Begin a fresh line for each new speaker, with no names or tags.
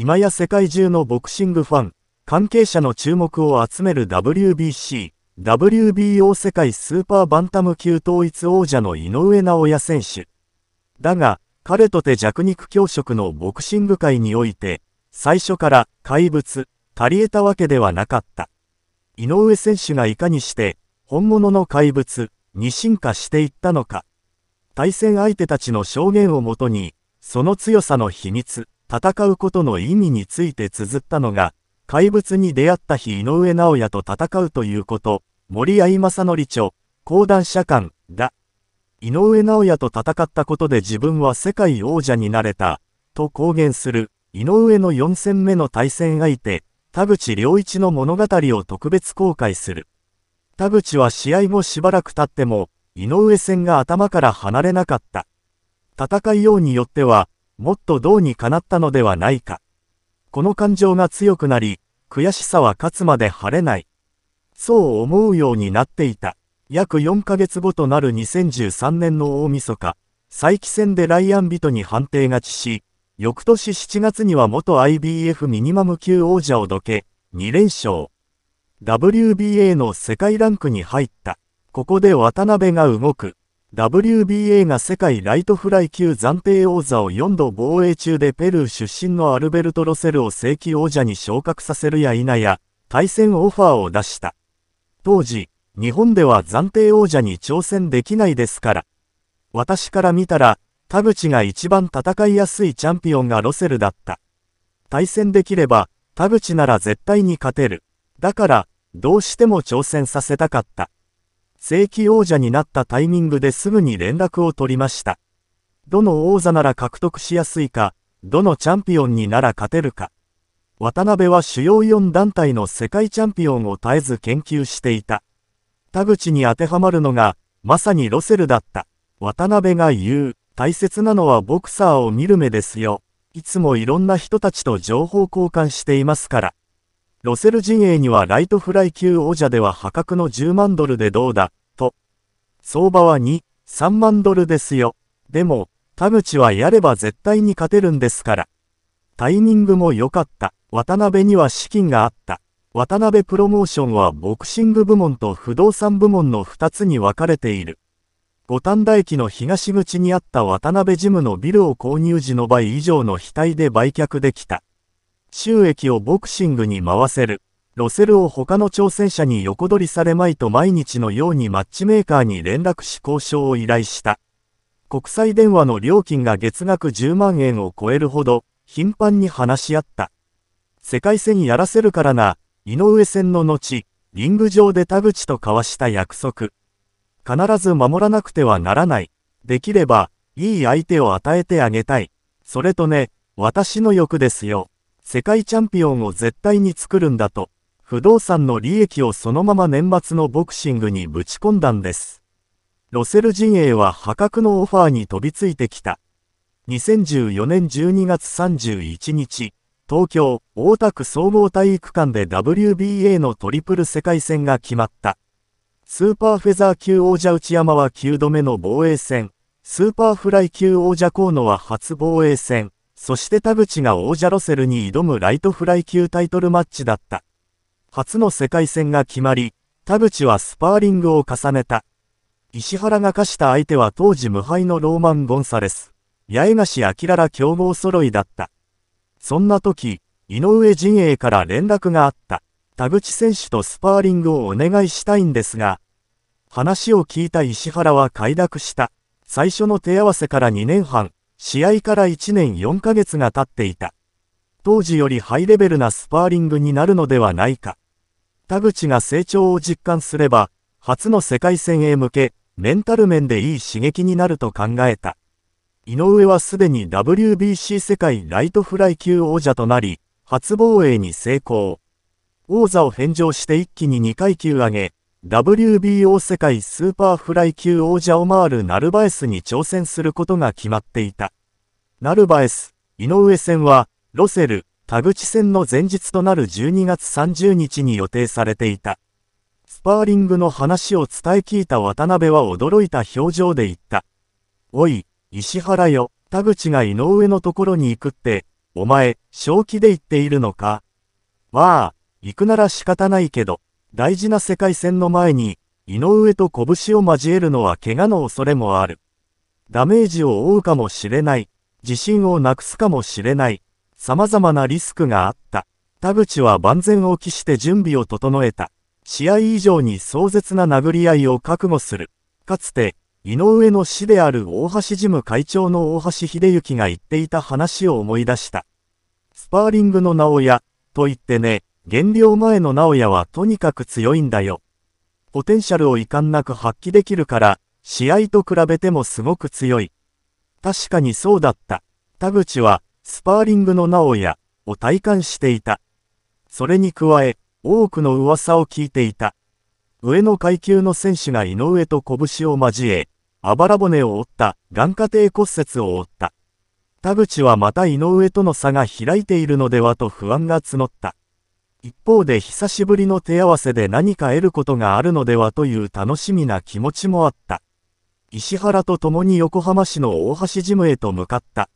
今や世界中のボクシングファン、関係者の注目を集める WBC、WBO 世界スーパーバンタム級統一王者の井上尚弥選手。だが、彼とて弱肉強食のボクシング界において、最初から怪物、足り得たわけではなかった。井上選手がいかにして、本物の怪物に進化していったのか。対戦相手たちの証言をもとに、その強さの秘密、戦うことの意味について綴ったのが、怪物に出会った日井上直也と戦うということ、森合正則著、講談社官、だ。井上直也と戦ったことで自分は世界王者になれた、と公言する、井上の4戦目の対戦相手、田口良一の物語を特別公開する。田口は試合後しばらく経っても、井上戦が頭から離れなかった。戦いようによっては、もっとどうにかなったのではないか。この感情が強くなり、悔しさは勝つまで晴れない。そう思うようになっていた。約4ヶ月後となる2013年の大晦日、再起戦でライアン・ビトに判定勝ちし、翌年7月には元 IBF ミニマム級王者をどけ、2連勝。WBA の世界ランクに入った。ここで渡辺が動く。WBA が世界ライトフライ級暫定王座を4度防衛中でペルー出身のアルベルト・ロセルを正規王者に昇格させるや否や、対戦オファーを出した。当時、日本では暫定王者に挑戦できないですから。私から見たら、田口が一番戦いやすいチャンピオンがロセルだった。対戦できれば、田口なら絶対に勝てる。だから、どうしても挑戦させたかった。正規王者になったタイミングですぐに連絡を取りました。どの王座なら獲得しやすいか、どのチャンピオンになら勝てるか。渡辺は主要4団体の世界チャンピオンを絶えず研究していた。田口に当てはまるのが、まさにロセルだった。渡辺が言う、大切なのはボクサーを見る目ですよ。いつもいろんな人たちと情報交換していますから。ロセル陣営にはライトフライ級王者では破格の10万ドルでどうだ、相場は2、3万ドルですよ。でも、田口はやれば絶対に勝てるんですから。タイミングも良かった。渡辺には資金があった。渡辺プロモーションはボクシング部門と不動産部門の2つに分かれている。五反田駅の東口にあった渡辺ジムのビルを購入時の倍以上の額で売却できた。収益をボクシングに回せる。ロセルを他の挑戦者に横取りされまいと毎日のようにマッチメーカーに連絡し交渉を依頼した。国際電話の料金が月額10万円を超えるほど、頻繁に話し合った。世界戦やらせるからな、井上戦の後、リング上で田口と交わした約束。必ず守らなくてはならない。できれば、いい相手を与えてあげたい。それとね、私の欲ですよ。世界チャンピオンを絶対に作るんだと。不動産の利益をそのまま年末のボクシングにぶち込んだんです。ロセル陣営は破格のオファーに飛びついてきた。2014年12月31日、東京、大田区総合体育館で WBA のトリプル世界戦が決まった。スーパーフェザー級王者内山は9度目の防衛戦、スーパーフライ級王者河野は初防衛戦、そして田口が王者ロセルに挑むライトフライ級タイトルマッチだった。初の世界戦が決まり、田口はスパーリングを重ねた。石原が課した相手は当時無敗のローマン・ゴンサレス、八重樫明ら強豪揃いだった。そんな時、井上陣営から連絡があった。田口選手とスパーリングをお願いしたいんですが、話を聞いた石原は快諾した。最初の手合わせから2年半、試合から1年4ヶ月が経っていた。当時よりハイレベルなスパーリングになるのではないか。田口が成長を実感すれば、初の世界戦へ向け、メンタル面でいい刺激になると考えた。井上はすでに WBC 世界ライトフライ級王者となり、初防衛に成功。王座を返上して一気に2階級上げ、WBO 世界スーパーフライ級王者を回るナルバエスに挑戦することが決まっていた。ナルバエス、井上戦は、ロセル、田口戦の前日となる12月30日に予定されていた。スパーリングの話を伝え聞いた渡辺は驚いた表情で言った。おい、石原よ、田口が井上のところに行くって、お前、正気で言っているのかわあ、行くなら仕方ないけど、大事な世界戦の前に、井上と拳を交えるのは怪我の恐れもある。ダメージを負うかもしれない。自信をなくすかもしれない。様々なリスクがあった。田口は万全を期して準備を整えた。試合以上に壮絶な殴り合いを覚悟する。かつて、井上の師である大橋事務会長の大橋秀行が言っていた話を思い出した。スパーリングの直屋、と言ってね、減量前の直屋はとにかく強いんだよ。ポテンシャルを遺憾なく発揮できるから、試合と比べてもすごく強い。確かにそうだった。田口は、スパーリングの名をや、を体感していた。それに加え、多くの噂を聞いていた。上の階級の選手が井上と拳を交え、あばら骨を折った、眼下底骨折を負った。田口はまた井上との差が開いているのではと不安が募った。一方で久しぶりの手合わせで何か得ることがあるのではという楽しみな気持ちもあった。石原と共に横浜市の大橋ジムへと向かった。